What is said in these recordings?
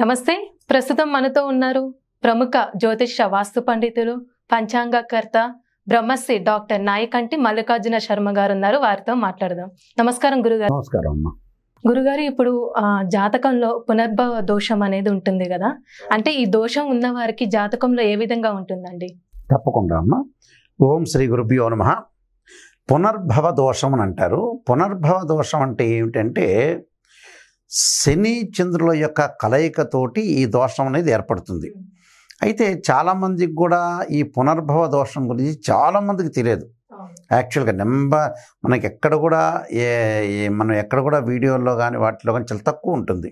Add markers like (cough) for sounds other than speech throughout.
నమస్తే ప్రస్తుతం మనతో ఉన్నారు ప్రముఖ జ్యోతిష వాస్తు పండితులు పంచాంగకర్త బ్రహ్మశ్రి డాక్టర్ నాయకంటి మల్లికార్జున శర్మ గారు ఉన్నారు వారితో మాట్లాడదాం నమస్కారం గురుగారు నమస్కారం అమ్మా గురుగారు ఇప్పుడు జాతకంలో పునర్భవ దోషం అనేది ఉంటుంది కదా అంటే ఈ దోషం ఉన్న వారికి జాతకంలో ఏ విధంగా ఉంటుందండి తప్పకుండా అమ్మా ఓం శ్రీ గురుభ్యో నమ పునర్భవ దోషం అని అంటారు పునర్భవ దోషం అంటే ఏమిటంటే శని చంద్రుల యొక్క కలయికతోటి ఈ దోషం అనేది ఏర్పడుతుంది అయితే చాలామందికి కూడా ఈ పునర్భవ దోషం గురించి చాలామందికి తెలియదు యాక్చువల్గా నెంబర్ మనకి ఎక్కడ కూడా ఏ మనం ఎక్కడ కూడా వీడియోల్లో కానీ వాటిలో కానీ చాలా తక్కువ ఉంటుంది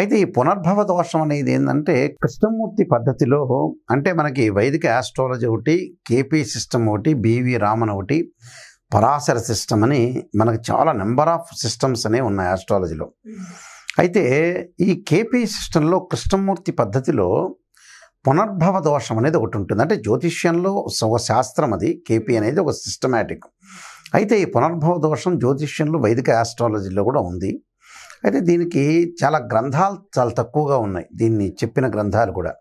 అయితే ఈ పునర్భవ దోషం అనేది ఏంటంటే కృష్ణమూర్తి పద్ధతిలో అంటే మనకి వైదిక ఆస్ట్రాలజీ ఒకటి కేపీ సిస్టమ్ ఒకటి బీవీ రామన్ ఒకటి పరాశర సిస్టమ్ అని మనకు చాలా నెంబర్ ఆఫ్ సిస్టమ్స్ అనేవి ఉన్నాయి ఆస్ట్రాలజీలో అయితే ఈ కేపీ సిస్టంలో కృష్ణమూర్తి పద్ధతిలో పునర్భవ దోషం అనేది ఒకటి ఉంటుంది అంటే జ్యోతిష్యంలో ఒక శాస్త్రం అది కేపీ అనేది ఒక సిస్టమేటిక్ అయితే ఈ పునర్భవ దోషం జ్యోతిష్యంలో వైదిక ఆస్ట్రాలజీలో కూడా ఉంది అయితే దీనికి చాలా గ్రంథాలు చాలా తక్కువగా ఉన్నాయి దీన్ని చెప్పిన గ్రంథాలు కూడా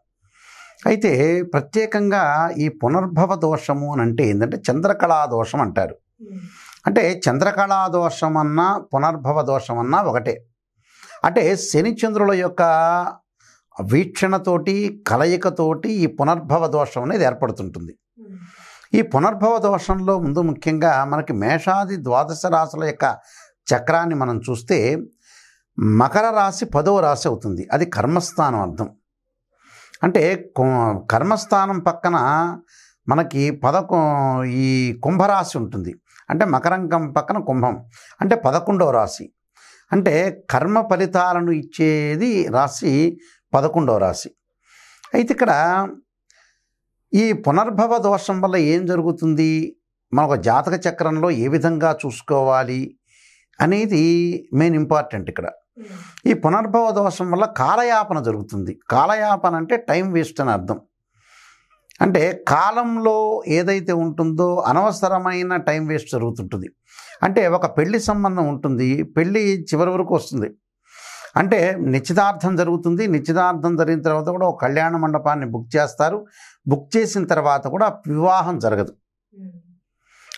అయితే ప్రత్యేకంగా ఈ పునర్భవ దోషము అని అంటే ఏంటంటే చంద్రకళా దోషం అంటారు అంటే చంద్రకళా దోషం అన్నా పునర్భవ దోషం అన్నా ఒకటే అంటే శనిచంద్రుల యొక్క వీక్షణతోటి కలయికతోటి ఈ పునర్భవ దోషం అనేది ఏర్పడుతుంటుంది ఈ పునర్భవ దోషంలో ముందు ముఖ్యంగా మనకి మేషాది ద్వాదశ రాశుల యొక్క చక్రాన్ని మనం చూస్తే మకర రాశి పదవ రాశి అవుతుంది అది కర్మస్థానం అర్థం అంటే కర్మస్థానం పక్కన మనకి పదకొ ఈ కుంభరాశి ఉంటుంది అంటే మకరంకం పక్కన కుంభం అంటే పదకొండవ రాశి అంటే కర్మ ఫలితాలను ఇచ్చేది రాశి పదకొండవ రాశి అయితే ఇక్కడ ఈ పునర్భవ దోషం వల్ల ఏం జరుగుతుంది ఒక జాతక చక్రంలో ఏ విధంగా చూసుకోవాలి అనేది మెయిన్ ఇంపార్టెంట్ ఇక్కడ ఈ పునర్భవ దోషం వల్ల కాలయాపన జరుగుతుంది కాలయాపన అంటే టైం వేస్ట్ అని అర్థం అంటే కాలంలో ఏదైతే ఉంటుందో అనవసరమైన టైం వేస్ట్ జరుగుతుంటుంది అంటే ఒక పెళ్లి సంబంధం ఉంటుంది పెళ్ళి చివరి వరకు వస్తుంది అంటే నిశ్చితార్థం జరుగుతుంది నిశ్చితార్థం జరిగిన తర్వాత కూడా ఒక కళ్యాణ మండపాన్ని బుక్ చేస్తారు బుక్ చేసిన తర్వాత కూడా వివాహం జరగదు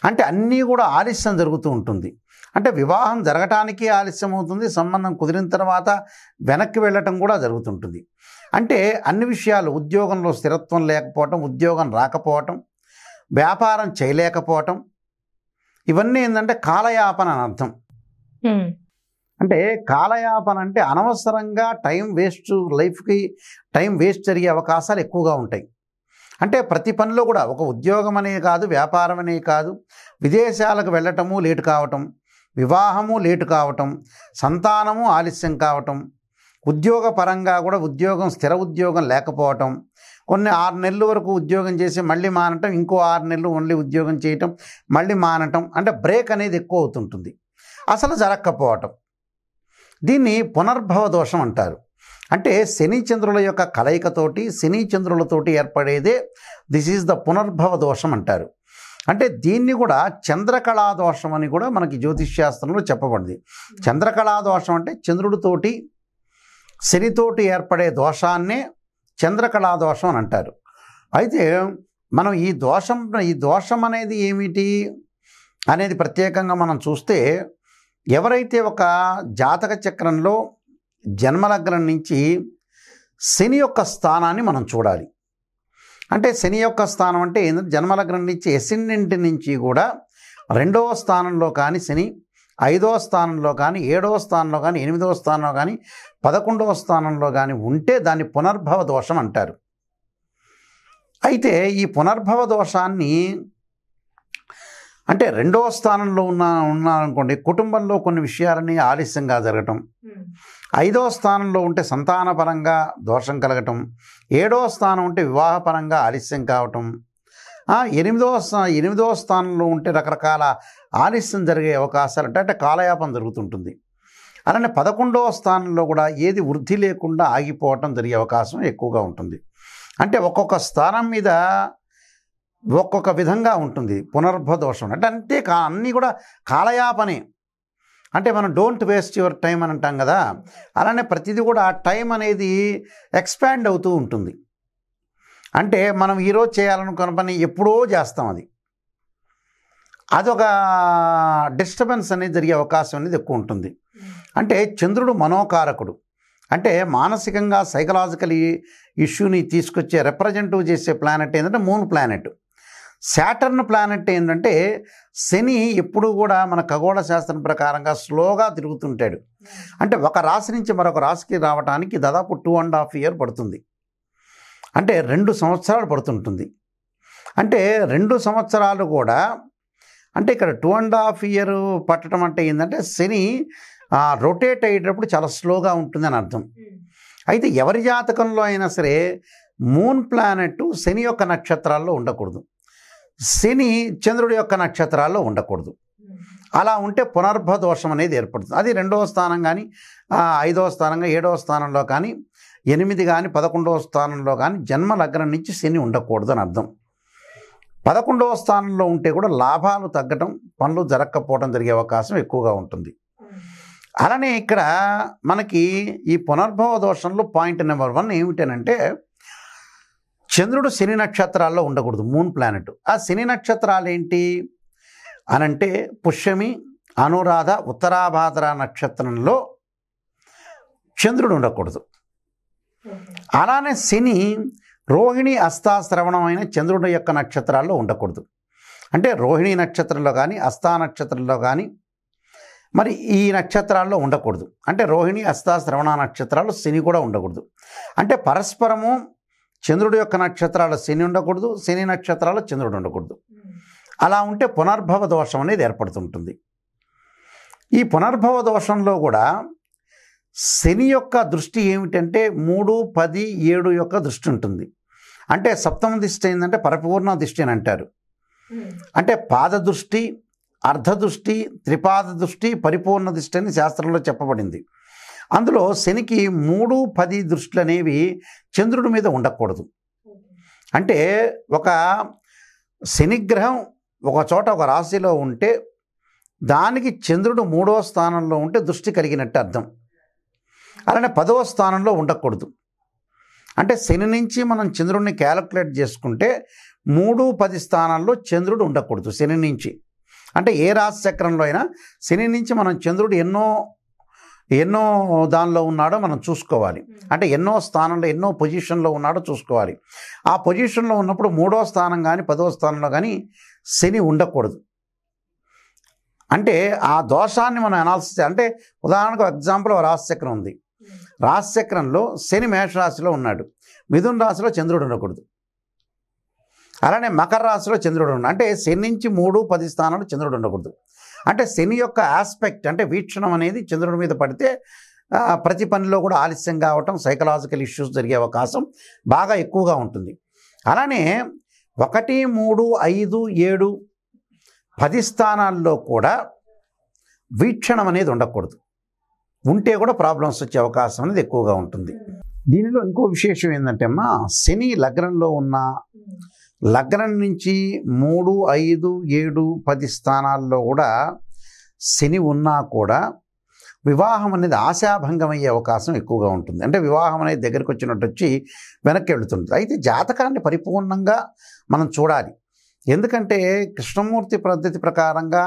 అంటే అన్నీ కూడా ఆలస్యం జరుగుతూ ఉంటుంది అంటే వివాహం జరగటానికి ఆలస్యం అవుతుంది సంబంధం కుదిరిన తర్వాత వెనక్కి వెళ్ళటం కూడా జరుగుతుంటుంది అంటే అన్ని విషయాలు ఉద్యోగంలో స్థిరత్వం లేకపోవటం ఉద్యోగం రాకపోవటం వ్యాపారం చేయలేకపోవటం ఇవన్నీ ఏంటంటే కాలయాపన అని అర్థం అంటే కాలయాపన అంటే అనవసరంగా టైం వేస్ట్ లైఫ్కి టైం వేస్ట్ జరిగే అవకాశాలు ఎక్కువగా ఉంటాయి అంటే ప్రతి పనిలో కూడా ఒక ఉద్యోగం అనే కాదు వ్యాపారం అనే కాదు విదేశాలకు వెళ్ళటము లేటు కావటం వివాహము లేటు కావటం సంతానము ఆలస్యం కావటం ఉద్యోగ పరంగా కూడా ఉద్యోగం స్థిర ఉద్యోగం లేకపోవటం కొన్ని ఆరు నెలల వరకు ఉద్యోగం చేసి మళ్ళీ మానటం ఇంకో ఆరు నెలలు ఓన్లీ ఉద్యోగం చేయటం మళ్ళీ మానటం అంటే బ్రేక్ అనేది ఎక్కువ అవుతుంటుంది అసలు జరగకపోవటం దీన్ని పునర్భవ దోషం అంటారు అంటే శని చంద్రుల యొక్క కలయికతోటి శని చంద్రులతోటి ఏర్పడేదే దిస్ ఈజ్ ద పునర్భవ దోషం అంటారు అంటే దీన్ని కూడా చంద్రకళా దోషం అని కూడా మనకి జ్యోతిష్ శాస్త్రంలో చెప్పబడింది చంద్రకళా దోషం అంటే చంద్రుడితోటి శనితోటి ఏర్పడే దోషాన్నే చంద్రకళా దోషం అని అంటారు అయితే మనం ఈ దోషం ఈ దోషం అనేది ఏమిటి అనేది ప్రత్యేకంగా మనం చూస్తే ఎవరైతే ఒక జాతక చక్రంలో జన్మలగ్నం నుంచి శని యొక్క స్థానాన్ని మనం చూడాలి అంటే శని యొక్క స్థానం అంటే ఏంటంటే జన్మలగ్నం నుంచి ఎసెండెంట్ నుంచి కూడా రెండవ స్థానంలో కానీ శని ఐదో స్థానంలో కానీ ఏడవ స్థానంలో కానీ ఎనిమిదవ స్థానంలో కానీ పదకొండవ స్థానంలో కానీ ఉంటే దాన్ని పునర్భవ దోషం అంటారు అయితే ఈ పునర్భవ దోషాన్ని అంటే రెండవ స్థానంలో ఉన్న ఉన్నారనుకోండి కుటుంబంలో కొన్ని విషయాలని ఆలస్యంగా జరగటం ఐదవ స్థానంలో ఉంటే సంతానపరంగా దోషం కలగటం ఏడవ స్థానం ఉంటే వివాహపరంగా ఆలస్యం కావటం ఎనిమిదవ ఎనిమిదవ స్థానంలో ఉంటే రకరకాల ఆలస్యం జరిగే అవకాశాలు అంటే అంటే కాలయాపం జరుగుతుంటుంది అలానే పదకొండవ స్థానంలో కూడా ఏది వృద్ధి లేకుండా ఆగిపోవటం జరిగే అవకాశం ఎక్కువగా ఉంటుంది అంటే ఒక్కొక్క స్థానం మీద ఒక్కొక్క విధంగా ఉంటుంది పునర్భదోషం అంటే అంతే కా అన్నీ కూడా కాలయాపనే అంటే మనం డోంట్ వేస్ట్ యువర్ టైం అని అంటాం కదా అలానే ప్రతిదీ కూడా టైం అనేది ఎక్స్పాండ్ అవుతూ ఉంటుంది అంటే మనం ఈరోజు చేయాలనుకున్న పని ఎప్పుడో చేస్తాం అది అదొక డిస్టర్బెన్స్ అనేది జరిగే అవకాశం అనేది ఎక్కువ ఉంటుంది అంటే చంద్రుడు మనోకారకుడు అంటే మానసికంగా సైకలాజికల్ ఇష్యూని తీసుకొచ్చే రిప్రజెంటివ్ చేసే ప్లానెట్ ఏంటంటే మూన్ ప్లానెట్ శాటర్న్ ప్లానెట్ ఏంటంటే శని ఎప్పుడు కూడా మన ఖగోళ శాస్త్రం ప్రకారంగా స్లోగా తిరుగుతుంటాడు అంటే ఒక రాశి నుంచి మరొక రాశికి రావడానికి దాదాపు టూ అండ్ హాఫ్ ఇయర్ పడుతుంది అంటే రెండు సంవత్సరాలు పడుతుంటుంది అంటే రెండు సంవత్సరాలు కూడా అంటే ఇక్కడ టూ అండ్ హాఫ్ ఇయర్ పట్టడం అంటే ఏంటంటే శని రొటేట్ అయ్యేటప్పుడు చాలా స్లోగా ఉంటుందని అర్థం hmm. అయితే ఎవరి జాతకంలో అయినా సరే మూన్ ప్లానెట్ శని యొక్క నక్షత్రాల్లో ఉండకూడదు శని చంద్రుడి యొక్క నక్షత్రాల్లో ఉండకూడదు hmm. అలా ఉంటే పునర్భ దోషం అనేది ఏర్పడుతుంది అది రెండవ స్థానం కానీ ఐదవ స్థానంగా ఏడవ స్థానంలో కానీ ఎనిమిది కానీ పదకొండవ స్థానంలో కానీ జన్మ లగ్నం నుంచి శని ఉండకూడదు అని అర్థం పదకొండవ స్థానంలో ఉంటే కూడా లాభాలు తగ్గటం పనులు జరగకపోవడం జరిగే అవకాశం ఎక్కువగా ఉంటుంది అలానే ఇక్కడ మనకి ఈ పునర్భవ దోషంలో పాయింట్ నెంబర్ వన్ ఏమిటనంటే చంద్రుడు శని నక్షత్రాల్లో ఉండకూడదు మూన్ ప్లానెట్ ఆ శని నక్షత్రాలు ఏంటి అనంటే పుష్యమి అనురాధ ఉత్తరాభాద్ర నక్షత్రంలో చంద్రుడు ఉండకూడదు అలానే శని రోహిణి అస్తాశ్రవణమైన చంద్రుని యొక్క నక్షత్రాల్లో ఉండకూడదు అంటే రోహిణి నక్షత్రంలో కానీ అస్తా నక్షత్రంలో కానీ మరి ఈ నక్షత్రాల్లో ఉండకూడదు అంటే రోహిణి అస్తా శ్రవణ నక్షత్రాలు శని కూడా ఉండకూడదు అంటే పరస్పరము చంద్రుడి యొక్క నక్షత్రాలు శని ఉండకూడదు శని నక్షత్రాలు చంద్రుడు ఉండకూడదు అలా ఉంటే పునర్భవ దోషం అనేది ఏర్పడుతుంటుంది ఈ పునర్భవ దోషంలో కూడా శని యొక్క దృష్టి ఏమిటంటే మూడు పది ఏడు యొక్క దృష్టి ఉంటుంది అంటే సప్తమ దృష్టి ఏంటంటే పరిపూర్ణ దృష్టి అని అంటారు hmm. అంటే పాద దృష్టి అర్ధ దృష్టి త్రిపాద దృష్టి పరిపూర్ణ దృష్టి అని శాస్త్రంలో చెప్పబడింది అందులో శనికి మూడు పది దృష్టిలు అనేవి చంద్రుడి మీద ఉండకూడదు hmm. అంటే ఒక శనిగ్రహం ఒక చోట ఒక రాశిలో ఉంటే దానికి చంద్రుడు మూడో స్థానంలో ఉంటే దృష్టి కలిగినట్టు అర్థం అలానే పదవ స్థానంలో ఉండకూడదు అంటే శని నుంచి మనం చంద్రుడిని క్యాలకులేట్ చేసుకుంటే మూడు పది స్థానాల్లో చంద్రుడు ఉండకూడదు శని నుంచి అంటే ఏ రాశి చక్రంలో అయినా శని నుంచి మనం చంద్రుడు ఎన్నో ఎన్నో దానిలో ఉన్నాడో మనం చూసుకోవాలి అంటే ఎన్నో స్థానంలో ఎన్నో పొజిషన్లో ఉన్నాడో చూసుకోవాలి ఆ పొజిషన్లో ఉన్నప్పుడు మూడో స్థానం కానీ పదో స్థానంలో కానీ శని ఉండకూడదు అంటే ఆ దోషాన్ని మనం అనాల్సి అంటే ఉదాహరణకు ఎగ్జాంపుల్ రాశి చక్రం ఉంది రాశిచక్రంలో శని మేషరాశిలో ఉన్నాడు మిథున్ రాశిలో చంద్రుడు ఉండకూడదు అలానే మకర రాశిలో చంద్రుడు ఉన్నాడు అంటే శని నుంచి మూడు పది స్థానాలు చంద్రుడు ఉండకూడదు అంటే శని యొక్క ఆస్పెక్ట్ అంటే వీక్షణం అనేది చంద్రుడి మీద పడితే ప్రతి పనిలో కూడా ఆలస్యం కావటం సైకలాజికల్ ఇష్యూస్ జరిగే అవకాశం బాగా ఎక్కువగా ఉంటుంది అలానే ఒకటి మూడు ఐదు ఏడు పది స్థానాల్లో కూడా వీక్షణం అనేది ఉండకూడదు ఉంటే కూడా ప్రాబ్లమ్స్ వచ్చే అవకాశం అనేది ఎక్కువగా ఉంటుంది దీనిలో ఇంకో విశేషం ఏంటంటే అమ్మా శని లగ్నంలో ఉన్న లగ్నం నుంచి మూడు ఐదు ఏడు పది స్థానాల్లో కూడా శని ఉన్నా కూడా వివాహం అనేది ఆశాభంగం అయ్యే అవకాశం ఎక్కువగా ఉంటుంది అంటే వివాహం అనేది దగ్గరికి వచ్చినట్టు వచ్చి వెనక్కి వెళుతుంటుంది అయితే జాతకాన్ని పరిపూర్ణంగా మనం చూడాలి ఎందుకంటే కృష్ణమూర్తి పద్ధతి ప్రకారంగా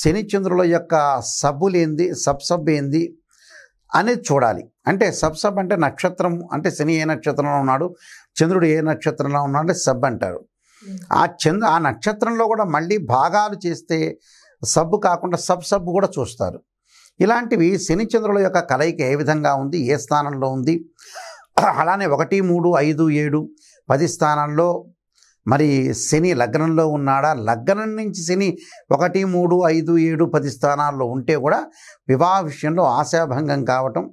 శనిచంద్రుల యొక్క సబ్బులేంది సబ్ సబ్ ఏంది అనేది చూడాలి అంటే సబ్ సబ్ అంటే నక్షత్రం అంటే శని ఏ నక్షత్రంలో ఉన్నాడు చంద్రుడు ఏ నక్షత్రంలో ఉన్నాడు అంటే సబ్ అంటారు ఆ చంద్ర ఆ నక్షత్రంలో కూడా మళ్ళీ భాగాలు చేస్తే సబ్బు కాకుండా సబ్ సబ్బు కూడా చూస్తారు ఇలాంటివి శని చంద్రుల యొక్క కలయిక ఏ విధంగా ఉంది ఏ స్థానంలో ఉంది (clears throat) అలానే ఒకటి మూడు ఐదు ఏడు పది స్థానంలో మరి శని లగ్నంలో ఉన్నాడా లగ్నం నుంచి శని ఒకటి మూడు ఐదు ఏడు పది స్థానాల్లో ఉంటే కూడా వివాహ విషయంలో ఆశాభంగం కావటం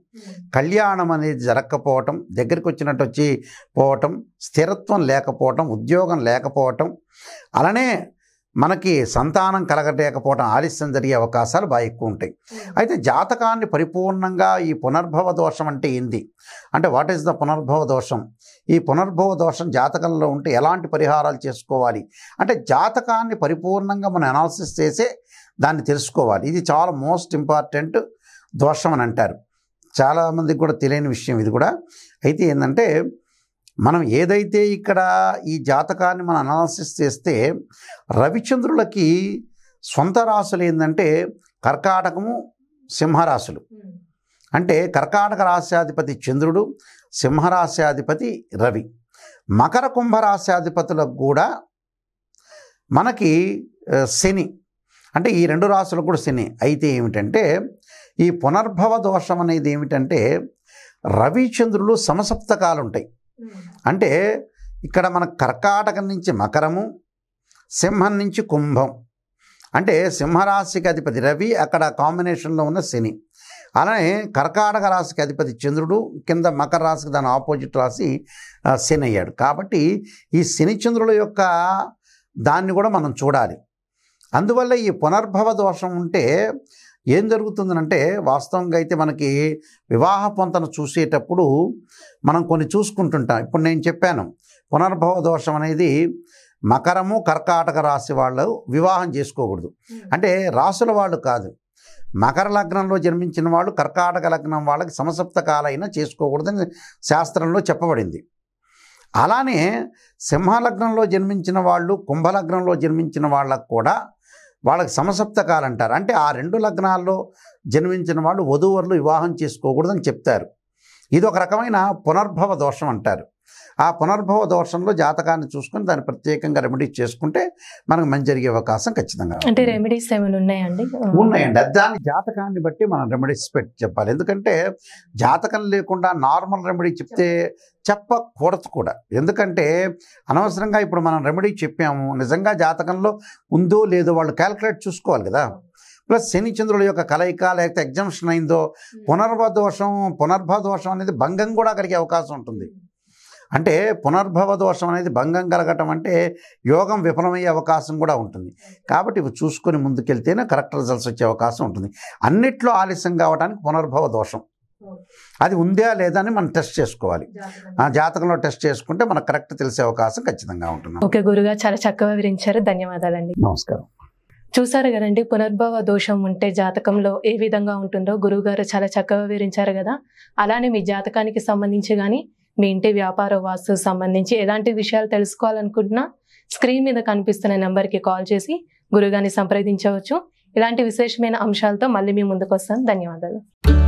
కళ్యాణం అనేది జరగకపోవటం దగ్గరికి వచ్చినట్టు వచ్చి పోవటం స్థిరత్వం లేకపోవటం ఉద్యోగం లేకపోవటం అలానే మనకి సంతానం కలగలేకపోవడం ఆలస్యం జరిగే అవకాశాలు బాగా ఎక్కువ ఉంటాయి అయితే జాతకాన్ని పరిపూర్ణంగా ఈ పునర్భవ దోషం అంటే ఏంది అంటే వాట్ ఈస్ ద పునర్భవ దోషం ఈ పునర్భవ దోషం జాతకంలో ఉంటే ఎలాంటి పరిహారాలు చేసుకోవాలి అంటే జాతకాన్ని పరిపూర్ణంగా మనం అనాలసిస్ చేసే దాన్ని తెలుసుకోవాలి ఇది చాలా మోస్ట్ ఇంపార్టెంట్ దోషం అని అంటారు చాలామందికి కూడా తెలియని విషయం ఇది కూడా అయితే ఏంటంటే మనం ఏదైతే ఇక్కడ ఈ జాతకాన్ని మనం అనాలసిస్ చేస్తే రవిచంద్రులకి సొంత రాశులు ఏంటంటే కర్కాటకము సింహరాశులు అంటే కర్కాటక రాశ్యాధిపతి చంద్రుడు సింహరాశ్యాధిపతి రవి మకర కుంభరాశ్యాధిపతులకు కూడా మనకి శని అంటే ఈ రెండు రాశులకు కూడా శని అయితే ఏమిటంటే ఈ పునర్భవ దోషం అనేది ఏమిటంటే రవిచంద్రులు సమసప్తకాలు ఉంటాయి అంటే ఇక్కడ మన కర్కాటకం నుంచి మకరము సింహం నుంచి కుంభం అంటే సింహరాశికి అధిపతి రవి అక్కడ కాంబినేషన్లో ఉన్న శని అలానే కర్కాటక రాశికి అధిపతి చంద్రుడు కింద మకర రాశికి దాని ఆపోజిట్ రాశి శని అయ్యాడు కాబట్టి ఈ శని చంద్రుల యొక్క దాన్ని కూడా మనం చూడాలి అందువల్ల ఈ పునర్భవ దోషం ఉంటే ఏం జరుగుతుందనంటే వాస్తవంగా అయితే మనకి వివాహ పొంతన చూసేటప్పుడు మనం కొన్ని చూసుకుంటుంటాం ఇప్పుడు నేను చెప్పాను పునర్భవ దోషం అనేది మకరము కర్కాటక రాశి వాళ్ళు వివాహం చేసుకోకూడదు అంటే రాసుల వాళ్ళు కాదు మకర లగ్నంలో జన్మించిన వాళ్ళు కర్కాటక లగ్నం వాళ్ళకి సమసప్తకాలైనా చేసుకోకూడదని శాస్త్రంలో చెప్పబడింది అలానే సింహలగ్నంలో జన్మించిన వాళ్ళు కుంభలగ్నంలో జన్మించిన వాళ్ళకు కూడా వాళ్ళకి సమసప్తకాలు అంటారు అంటే ఆ రెండు లగ్నాల్లో జన్మించిన వాళ్ళు వధూవరులు వివాహం చేసుకోకూడదని చెప్తారు ఇది ఒక రకమైన పునర్భవ దోషం అంటారు ఆ పునర్భవ దోషంలో జాతకాన్ని చూసుకొని దాన్ని ప్రత్యేకంగా రెమెడీ చేసుకుంటే మనకు మంచి జరిగే అవకాశం ఖచ్చితంగా అంటే రెమెడీస్ ఏమైనా ఉన్నాయండి ఉన్నాయండి దాని జాతకాన్ని బట్టి మనం రెమెడీస్ పెట్టి చెప్పాలి ఎందుకంటే జాతకం లేకుండా నార్మల్ రెమెడీ చెప్తే చెప్పకూడదు కూడా ఎందుకంటే అనవసరంగా ఇప్పుడు మనం రెమెడీ చెప్పాము నిజంగా జాతకంలో ఉందో లేదో వాళ్ళు క్యాల్కులేట్ చూసుకోవాలి కదా ప్లస్ శని చంద్రుల యొక్క కలయిక లేకపోతే ఎగ్జంప్షన్ అయిందో పునర్భదోషం పునర్భదోషం అనేది భంగం కూడా కలిగే అవకాశం ఉంటుంది అంటే పునర్భవ దోషం అనేది భంగం కలగటం అంటే యోగం విఫలమయ్యే అవకాశం కూడా ఉంటుంది కాబట్టి ఇవి చూసుకొని ముందుకెళ్తేనే కరెక్ట్ రిజల్ట్స్ వచ్చే అవకాశం ఉంటుంది అన్నిట్లో ఆలస్యం కావడానికి పునర్భవ దోషం అది ఉందా లేదా అని మనం టెస్ట్ చేసుకోవాలి ఆ జాతకంలో టెస్ట్ చేసుకుంటే మనకు కరెక్ట్ తెలిసే అవకాశం ఖచ్చితంగా ఉంటుంది ఓకే గురుగా చాలా చక్కగా వివరించారు ధన్యవాదాలండి నమస్కారం చూసారు కదండి పునర్భవ దోషం ఉంటే జాతకంలో ఏ విధంగా ఉంటుందో గురువుగారు చాలా చక్కగా వివరించారు కదా అలానే మీ జాతకానికి సంబంధించి కానీ మీ ఇంటి వ్యాపార వాస్తు సంబంధించి ఎలాంటి విషయాలు తెలుసుకోవాలనుకుంటున్నా స్క్రీన్ మీద కనిపిస్తున్న నెంబర్కి కాల్ చేసి గురుగాని సంప్రదించవచ్చు ఇలాంటి విశేషమైన అంశాలతో మళ్ళీ మీ ముందుకు వస్తాను ధన్యవాదాలు